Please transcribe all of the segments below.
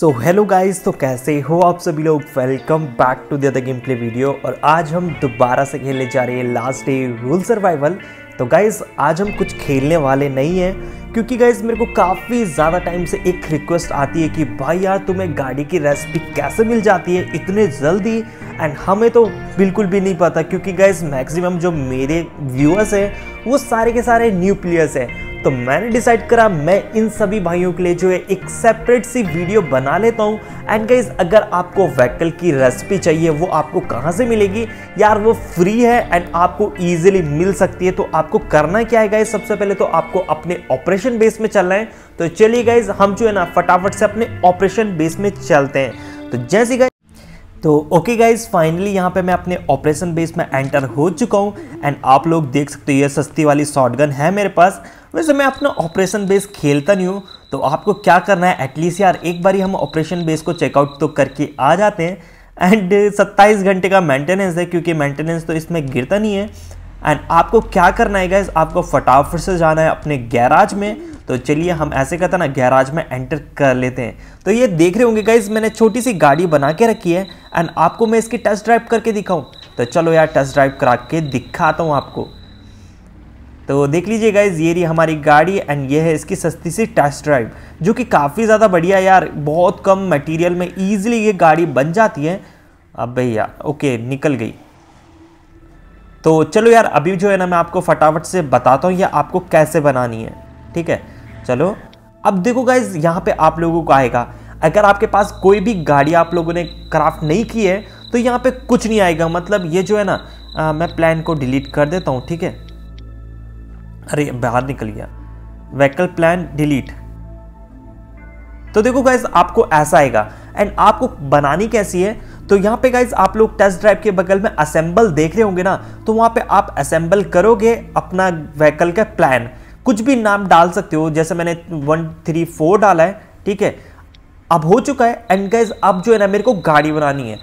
so hello guys तो कैसे हो आप सभी लोग welcome back to the gameplay video और आज हम दोबारा से खेलने जा रहे हैं लास्ट डे रूल सर्वाइवल तो गाइस आज हम कुछ खेलने वाले नहीं हैं क्योंकि गाइस मेरे को काफ़ी ज़्यादा टाइम से एक रिक्वेस्ट आती है कि भाई यार तुम्हें गाड़ी की रेसिपी कैसे मिल जाती है इतने जल्दी एंड हमें तो बिल्कुल भी नहीं पता क्योंकि गाइस मैक्सिमम जो मेरे व्यूअर्स हैं वो सारे के सारे न्यू प्लेयर्स हैं तो मैंने डिसाइड करा मैं इन सभी भाइयों के लिए जो है एक सेपरेट सी वीडियो बना लेता हूँ एंड गाइज अगर आपको वैकल की रेसिपी चाहिए वो आपको कहाँ से मिलेगी यार वो फ्री है एंड आपको ईजिली मिल सकती है तो आपको करना क्या है गाइज सबसे पहले तो आपको अपने ऑपरेशन बेस में चलना है तो चलिए गाइज हम जो है ना फटाफट से अपने ऑपरेशन बेस में चलते हैं तो जैसे गाइज तो ओके गाइज फाइनली यहाँ पे मैं अपने ऑपरेशन बेस में एंटर हो चुका हूँ एंड आप लोग देख सकते हो ये सस्ती वाली शॉर्ट है मेरे पास वैसे मैं अपना ऑपरेशन बेस खेलता नहीं हूँ तो आपको क्या करना है एटलीस्ट यार एक बार हम ऑपरेशन बेस को चेकआउट तो करके आ जाते हैं एंड 27 घंटे का मेंटेनेंस है क्योंकि मेंटेनेंस तो इसमें गिरता नहीं है एंड आपको क्या करना है गाइज आपको फटाफट से जाना है अपने गैराज में तो चलिए हम ऐसे कहते ना गैराज में एंटर कर लेते हैं तो ये देख रहे होंगे गाइज मैंने छोटी सी गाड़ी बना के रखी है एंड आपको मैं इसकी टेस्ट ड्राइव करके दिखाऊँ तो चलो यार टेस्ट ड्राइव करा के दिखाता हूँ आपको तो देख लीजिए गाइज ये रही हमारी गाड़ी एंड ये है इसकी सस्ती सी टेस्ट ड्राइव जो कि काफ़ी ज़्यादा बढ़िया यार बहुत कम मटेरियल में ईजिली ये गाड़ी बन जाती है अब भैया ओके निकल गई तो चलो यार अभी जो है ना मैं आपको फटाफट से बताता हूँ ये आपको कैसे बनानी है ठीक है चलो अब देखो गाइज यहाँ पर आप लोगों को आएगा अगर आपके पास कोई भी गाड़ी आप लोगों ने क्राफ्ट नहीं की है तो यहाँ पर कुछ नहीं आएगा मतलब ये जो है ना आ, मैं प्लान को डिलीट कर देता हूँ ठीक है अरे बाहर निकल गया वैकल प्लान डिलीट तो देखो गाइज आपको ऐसा आएगा एंड आपको बनानी कैसी है तो यहाँ पे गाइज आप लोग टेस्ट ड्राइव के बगल में असेंबल देख रहे होंगे ना तो वहाँ पे आप असेंबल करोगे अपना व्हीकल का प्लान कुछ भी नाम डाल सकते हो जैसे मैंने वन थ्री फोर डाला है ठीक है अब हो चुका है एंड गाइज अब जो है ना मेरे को गाड़ी बनानी है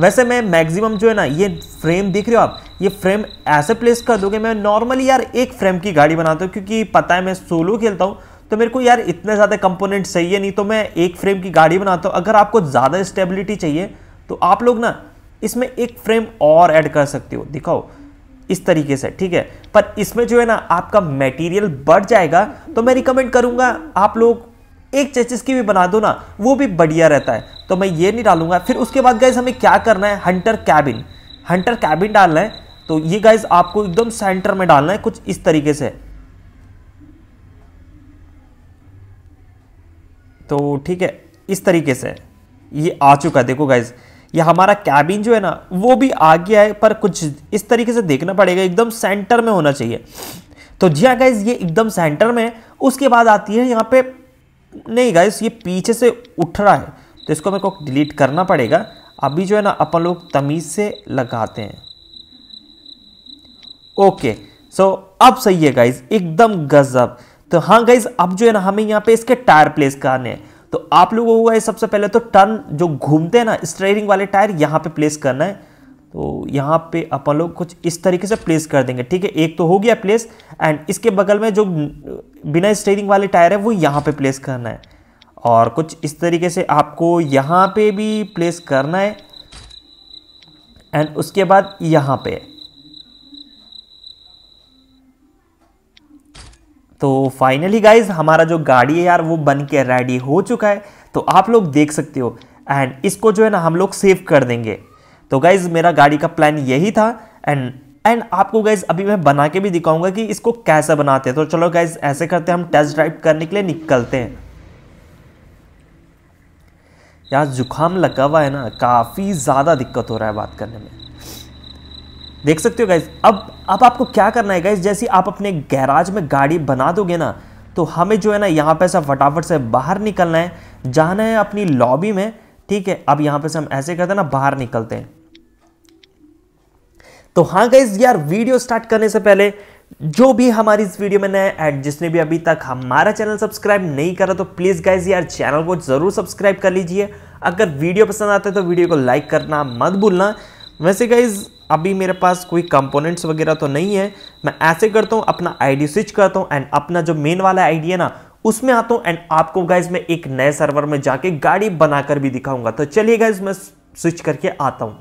वैसे मैं मैक्सिमम जो है ना ये फ्रेम देख रहे हो आप ये फ्रेम ऐसे प्लेस कर दोगे मैं नॉर्मली यार एक फ्रेम की गाड़ी बनाता हूँ क्योंकि पता है मैं सोलो खेलता हूँ तो मेरे को यार इतने ज़्यादा कंपोनेंट चाहिए नहीं तो मैं एक फ्रेम की गाड़ी बनाता हूँ अगर आपको ज़्यादा स्टेबिलिटी चाहिए तो आप लोग ना इसमें एक फ्रेम और ऐड कर सकते हो दिखाओ इस तरीके से ठीक है पर इसमें जो है ना आपका मटेरियल बढ़ जाएगा तो मैं रिकमेंड करूँगा आप लोग एक चेचिस की भी बना दो ना वो भी बढ़िया रहता है तो मैं ये नहीं डालूंगा फिर उसके बाद गए हमें क्या करना है हंटर कैबिन हंटर कैबिन डालना है तो ये गाइज आपको एकदम सेंटर में डालना है कुछ इस तरीके से तो ठीक है इस तरीके से ये आ चुका है देखो गाइज ये हमारा कैबिन जो है ना वो भी आ गया है पर कुछ इस तरीके से देखना पड़ेगा एकदम सेंटर में होना चाहिए तो जी हाँ गाइज ये एकदम सेंटर में है उसके बाद आती है यहाँ पे नहीं गाइज ये पीछे से उठ रहा है तो इसको मेरे को डिलीट करना पड़ेगा अभी जो है ना अपन लोग तमीज़ से लगाते हैं ओके सो अब सही है गाइज एकदम गजब तो हाँ गाइज अब जो है ना हमें यहाँ पे इसके टायर प्लेस करने हैं तो आप लोगों को सबसे पहले तो टर्न जो घूमते हैं ना स्टेयरिंग वाले टायर यहाँ पे प्लेस करना है तो यहाँ पे अपन लोग कुछ इस तरीके से प्लेस कर देंगे ठीक है एक तो हो गया प्लेस एंड इसके बगल में जो बिना स्टेयरिंग वाले टायर है वो यहाँ पे प्लेस करना है और कुछ इस तरीके से आपको यहाँ पे भी प्लेस करना है एंड उसके बाद यहाँ पे तो फाइनली गाइज हमारा जो गाड़ी है यार वो बन के रेडी हो चुका है तो आप लोग देख सकते हो एंड इसको जो है ना हम लोग सेव कर देंगे तो गाइज मेरा गाड़ी का प्लान यही था एंड एंड आपको गाइज अभी मैं बना के भी दिखाऊंगा कि इसको कैसे बनाते हैं तो चलो गाइज ऐसे करते हैं हम टेस्ट ड्राइव करने के लिए निकलते हैं यार जुकाम लगा हुआ है ना काफ़ी ज़्यादा दिक्कत हो रहा है बात करने में देख सकते हो गाइज अब अब आपको क्या करना है गाइज जैसे आप अपने गैराज में गाड़ी बना दोगे ना तो हमें जो है ना यहाँ पे सब फटाफट से बाहर निकलना है जाना है अपनी लॉबी में ठीक है अब यहाँ पे से हम ऐसे करते हैं ना बाहर निकलते हैं तो हाँ गाइज यार वीडियो स्टार्ट करने से पहले जो भी हमारी इस वीडियो में नया एड जिसने भी अभी तक हमारा चैनल सब्सक्राइब नहीं करा तो प्लीज़ गाइज यार चैनल को ज़रूर सब्सक्राइब कर लीजिए अगर वीडियो पसंद आता है तो वीडियो को लाइक करना मत भूलना वैसे गाइज़ अभी मेरे पास कोई कंपोनेंट्स वगैरह तो नहीं है मैं ऐसे करता हूँ अपना आईडी स्विच करता हूँ एंड अपना जो मेन वाला आईडी है ना उसमें आता हूँ एंड आपको गाइज मैं एक नए सर्वर में जाके गाड़ी बनाकर भी दिखाऊंगा तो चलिए गाइज मैं स्विच करके आता हूँ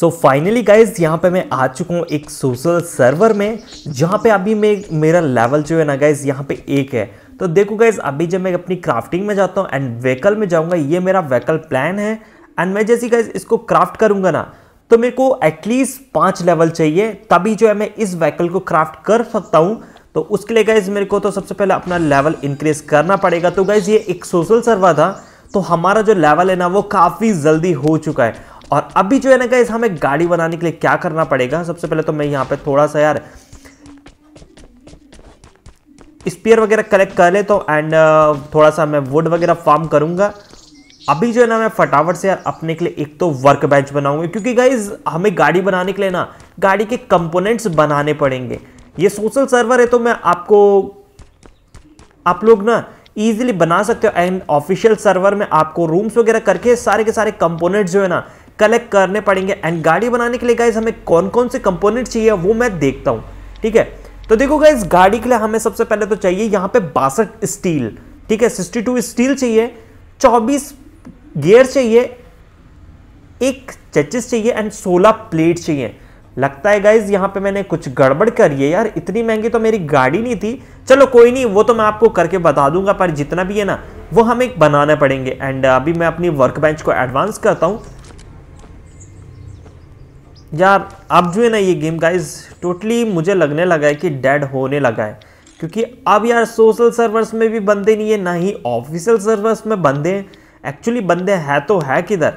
सो फाइनली गाइज यहाँ पे मैं आ चुका हूँ एक सोशल सर्वर में जहाँ पे अभी मैं मेरा लेवल जो है ना गाइज यहाँ पे एक है तो देखो गाइज अभी जब मैं अपनी क्राफ्टिंग में जाता हूँ एंड व्हीकल में जाऊँगा ये मेरा व्हीकल प्लान है एंड मैं जैसी गाइज इसको क्राफ्ट करूँगा ना तो मेरे को एटलीस्ट पांच लेवल चाहिए तभी जो है मैं इस व्हीकल को क्राफ्ट कर सकता हूं तो उसके लिए गाइज मेरे को तो सबसे पहले अपना लेवल इंक्रीज करना पड़ेगा तो गाइज ये एक सोशल सर्वा था तो हमारा जो लेवल है ना वो काफ़ी जल्दी हो चुका है और अभी जो है ना गाइज हमें गाड़ी बनाने के लिए क्या करना पड़ेगा सबसे पहले तो मैं यहाँ पे थोड़ा सा यार स्पियर वगैरह कलेक्ट कर लेता तो हूँ एंड uh, थोड़ा सा मैं वुड वगैरह फार्म करूंगा अभी जो है ना मैं फटाफट से यार अपने के लिए एक तो वर्क बेंच बनाऊंगा क्योंकि गाइज हमें गाड़ी बनाने के लिए ना गाड़ी के कंपोनेंट्स बनाने पड़ेंगे ये सोशल सर्वर है तो मैं आपको आप लोग ना ईजिली बना सकते हो एंड ऑफिशियल सर्वर में आपको रूम्स वगैरह करके सारे के सारे कंपोनेंट्स जो है ना कलेक्ट करने पड़ेंगे एंड गाड़ी बनाने के लिए गाइज हमें कौन कौन से कंपोनेंट चाहिए वो मैं देखता हूँ ठीक है तो देखो गाइज गाड़ी के लिए हमें सबसे पहले तो चाहिए यहाँ पे बासठ स्टील ठीक है सिक्सटी टू स्टील चाहिए चौबीस गियर चाहिए एक चचिस चाहिए एंड सोलह प्लेट चाहिए लगता है गाइज यहां पे मैंने कुछ गड़बड़ करी है यार इतनी महंगी तो मेरी गाड़ी नहीं थी चलो कोई नहीं वो तो मैं आपको करके बता दूंगा पर जितना भी है ना वो हमें बनाना पड़ेंगे एंड अभी मैं अपनी वर्क बेंच को एडवांस करता हूं यार अब जो है ना ये गेम गाइज टोटली मुझे लगने लगा है कि डेड होने लगा है क्योंकि अब यार सोशल सर्वर्स में भी बंदे नहीं है ना ही ऑफिशियल सर्वर्स में बंदे हैं एक्चुअली बंदे हैं तो है किधर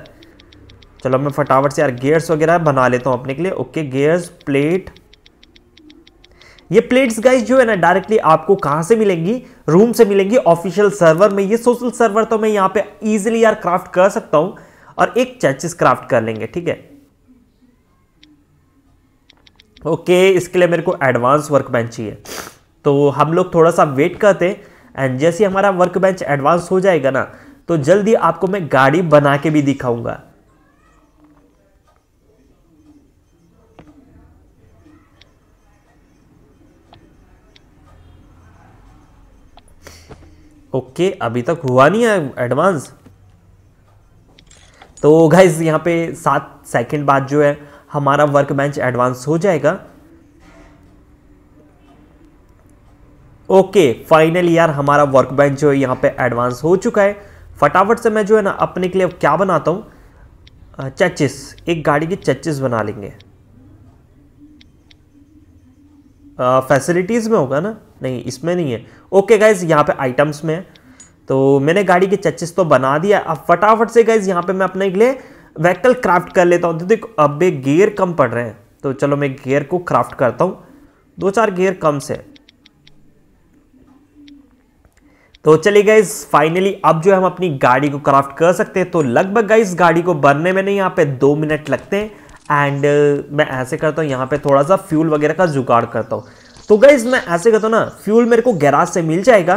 चलो मैं फटाफट से यार गेयर्स वगैरह बना लेता हूँ अपने के लिए ओके गेयर्स प्लेट ये प्लेट्स गाइस जो है ना डायरेक्टली आपको कहाँ से मिलेंगी रूम से मिलेंगी ऑफिशियल सर्वर में ये सोशल सर्वर तो मैं यहाँ पे इजीली यार क्राफ्ट कर सकता हूँ और एक चर्चिस क्राफ्ट कर लेंगे ठीक है ओके इसके लिए मेरे को एडवांस वर्क बेंच चाहिए तो हम लोग थोड़ा सा वेट करते हैं एंड जैसे हमारा वर्क बेंच एडवांस हो जाएगा ना तो जल्दी आपको मैं गाड़ी बना के भी दिखाऊंगा ओके अभी तक हुआ नहीं है एडवांस तो गाइज यहां पे सात सेकंड बाद जो है हमारा वर्क बेंच एडवांस हो जाएगा ओके फाइनली यार हमारा वर्क बेंच जो है यहां पे एडवांस हो चुका है फटाफट से मैं जो है ना अपने के लिए क्या बनाता हूँ चचिस एक गाड़ी की चचिस बना लेंगे फैसिलिटीज़ में होगा ना नहीं इसमें नहीं है ओके गाइज यहाँ पे आइटम्स में है तो मैंने गाड़ी के चचिस तो बना दिया अब फटाफट से गाइज यहाँ पे मैं अपने के लिए व्हीकल क्राफ्ट कर लेता हूँ तो देखो अब ये गियर कम पड़ रहे हैं तो चलो मैं गियर को क्राफ्ट करता हूँ दो चार गियर कम से तो चलिए गाइज फाइनली अब जो हम अपनी गाड़ी को क्राफ्ट कर सकते हैं तो लगभग गाइज गाड़ी को बनने में नहीं यहाँ पे दो मिनट लगते हैं एंड uh, मैं ऐसे करता हूँ यहाँ पे थोड़ा सा फ्यूल वगैरह का जुगाड़ करता हूँ तो गाइज मैं ऐसे करता हूँ ना फ्यूल मेरे को गैराज से मिल जाएगा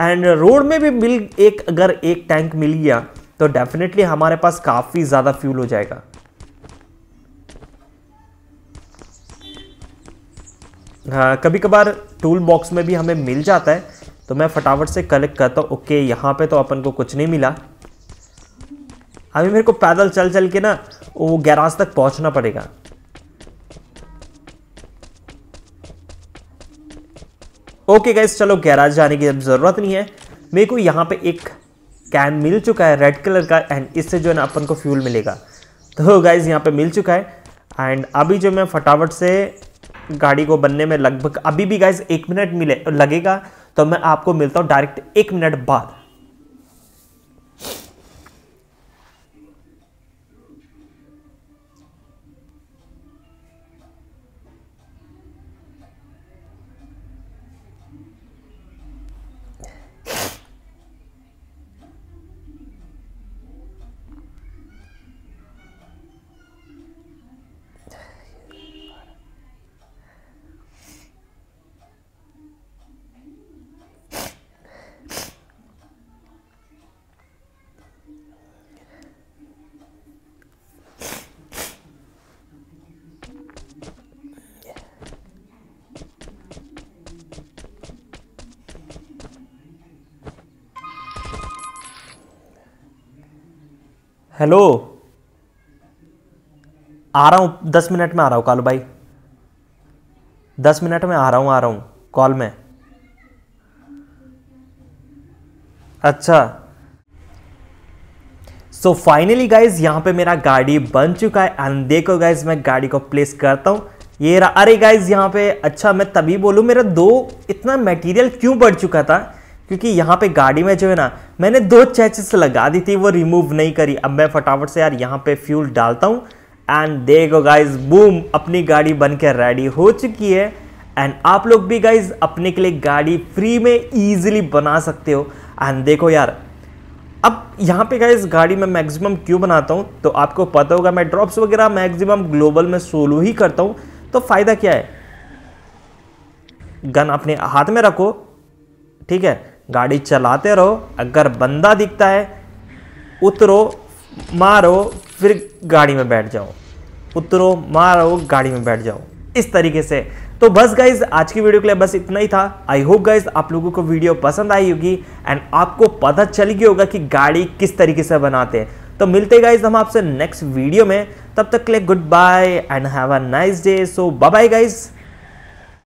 एंड रोड uh, में भी मिल एक अगर एक टैंक मिल गया तो डेफिनेटली हमारे पास काफ़ी ज़्यादा फ्यूल हो जाएगा हाँ कभी कभार टूल बॉक्स में भी हमें मिल जाता है तो मैं फटाफट से कलेक्ट करता हूँ ओके यहाँ पे तो अपन को कुछ नहीं मिला अभी मेरे को पैदल चल चल के ना वो गैराज तक पहुँचना पड़ेगा ओके गाइस चलो गैराज जाने की अब ज़रूरत नहीं है मेरे को यहाँ पे एक कैन मिल चुका है रेड कलर का एंड इससे जो है ना अपन को फ्यूल मिलेगा तो गाइज यहाँ पे मिल चुका है एंड अभी जो मैं फटाफट से गाड़ी को बनने में लगभग अभी भी गाइज एक मिनट मिले लगेगा तो मैं आपको मिलता हूँ डायरेक्ट एक मिनट बाद हेलो आ रहा हूँ दस मिनट में आ रहा हूँ कालू भाई दस मिनट में आ रहा हूँ आ रहा हूँ कॉल में अच्छा सो फाइनली गाइज यहाँ पे मेरा गाड़ी बन चुका है एंड देखो गाइज मैं गाड़ी को प्लेस करता हूँ ये रहा अरे गाइज यहाँ पे अच्छा मैं तभी बोलूँ मेरा दो इतना मटेरियल क्यों बढ़ चुका था क्योंकि यहाँ पे गाड़ी में जो है ना मैंने दो चैचेस लगा दी थी वो रिमूव नहीं करी अब मैं फटाफट से यार यहाँ पे फ्यूल डालता हूँ एंड देखो गाइज बूम अपनी गाड़ी बन के रेडी हो चुकी है एंड आप लोग भी गाइज अपने के लिए गाड़ी फ्री में ईजिली बना सकते हो एंड देखो यार अब यहाँ पे गाइज गाड़ी में मैक्सिमम क्यों बनाता हूँ तो आपको पता होगा मैं ड्रॉप्स वगैरह मैक्सिमम ग्लोबल में सोलो ही करता हूँ तो फ़ायदा क्या है गन अपने हाथ में रखो ठीक है गाड़ी चलाते रहो अगर बंदा दिखता है उतरो मारो फिर गाड़ी में बैठ जाओ उतरो मारो गाड़ी में बैठ जाओ इस तरीके से तो बस गाइज आज की वीडियो के लिए बस इतना ही था आई होप गाइज आप लोगों को वीडियो पसंद आई होगी एंड आपको पता चल गया होगा कि गाड़ी किस तरीके से बनाते हैं तो मिलते गाइज हम आपसे नेक्स्ट वीडियो में तब तक के लिए goodbye and have a nice day so bye bye guys